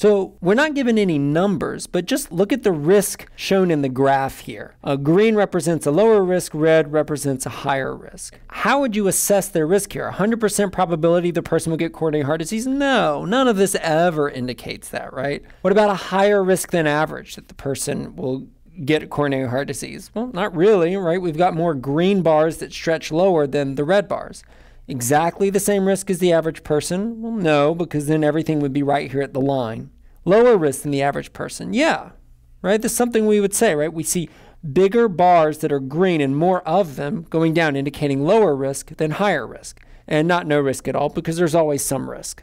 So we're not given any numbers, but just look at the risk shown in the graph here. A green represents a lower risk, red represents a higher risk. How would you assess their risk here? 100% probability the person will get coronary heart disease? No, none of this ever indicates that, right? What about a higher risk than average that the person will get coronary heart disease? Well, not really, right? We've got more green bars that stretch lower than the red bars exactly the same risk as the average person? Well, no, because then everything would be right here at the line. Lower risk than the average person? Yeah, right? That's something we would say, right? We see bigger bars that are green and more of them going down, indicating lower risk than higher risk, and not no risk at all because there's always some risk.